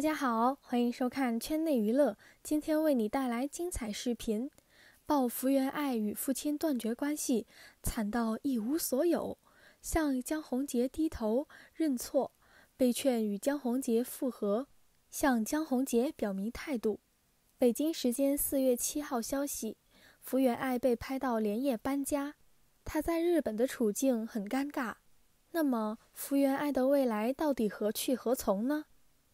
大家好，欢迎收看《圈内娱乐》，今天为你带来精彩视频。曝福原爱与父亲断绝关系，惨到一无所有，向江宏杰低头认错，被劝与江宏杰复合，向江宏杰表明态度。北京时间四月七号消息，福原爱被拍到连夜搬家，他在日本的处境很尴尬。那么，福原爱的未来到底何去何从呢？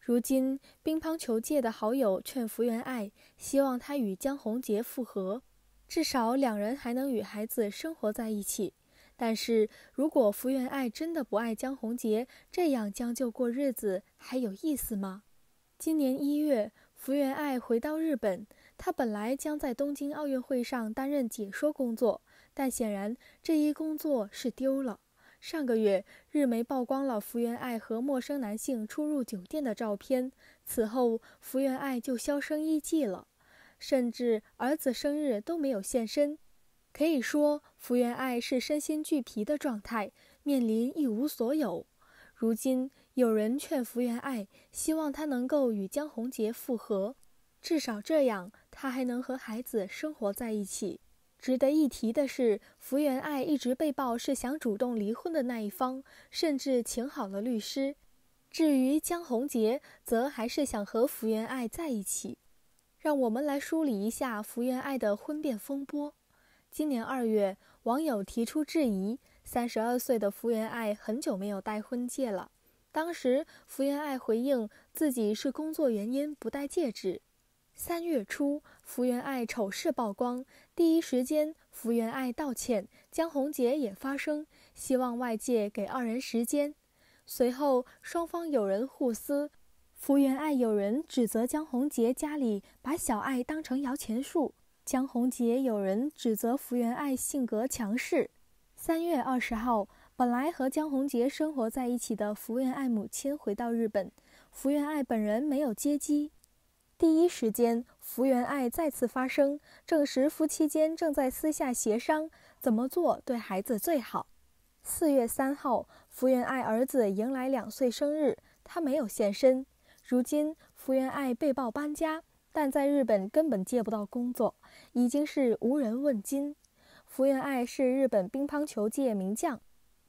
如今，乒乓球界的好友劝福原爱，希望她与江宏杰复合，至少两人还能与孩子生活在一起。但是如果福原爱真的不爱江宏杰，这样将就过日子还有意思吗？今年一月，福原爱回到日本，她本来将在东京奥运会上担任解说工作，但显然这一工作是丢了。上个月，日媒曝光了福原爱和陌生男性出入酒店的照片。此后，福原爱就销声匿迹了，甚至儿子生日都没有现身。可以说，福原爱是身心俱疲的状态，面临一无所有。如今，有人劝福原爱，希望她能够与江宏杰复合，至少这样，她还能和孩子生活在一起。值得一提的是，福原爱一直被曝是想主动离婚的那一方，甚至请好了律师。至于江宏杰，则还是想和福原爱在一起。让我们来梳理一下福原爱的婚变风波。今年二月，网友提出质疑，三十二岁的福原爱很久没有戴婚戒了。当时，福原爱回应自己是工作原因不戴戒指。三月初，福原爱丑事曝光，第一时间福原爱道歉，江宏杰也发声，希望外界给二人时间。随后双方有人互撕，福原爱有人指责江宏杰家里把小爱当成摇钱树，江宏杰有人指责福原爱性格强势。三月二十号，本来和江宏杰生活在一起的福原爱母亲回到日本，福原爱本人没有接机。第一时间，福原爱再次发声，证实夫妻间正在私下协商怎么做对孩子最好。四月三号，福原爱儿子迎来两岁生日，他没有现身。如今，福原爱被曝搬家，但在日本根本借不到工作，已经是无人问津。福原爱是日本乒乓球界名将，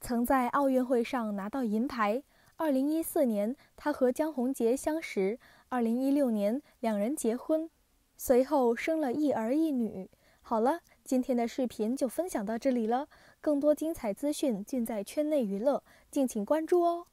曾在奥运会上拿到银牌。二零一四年，他和江宏杰相识。二零一六年，两人结婚，随后生了一儿一女。好了，今天的视频就分享到这里了。更多精彩资讯尽在《圈内娱乐》，敬请关注哦。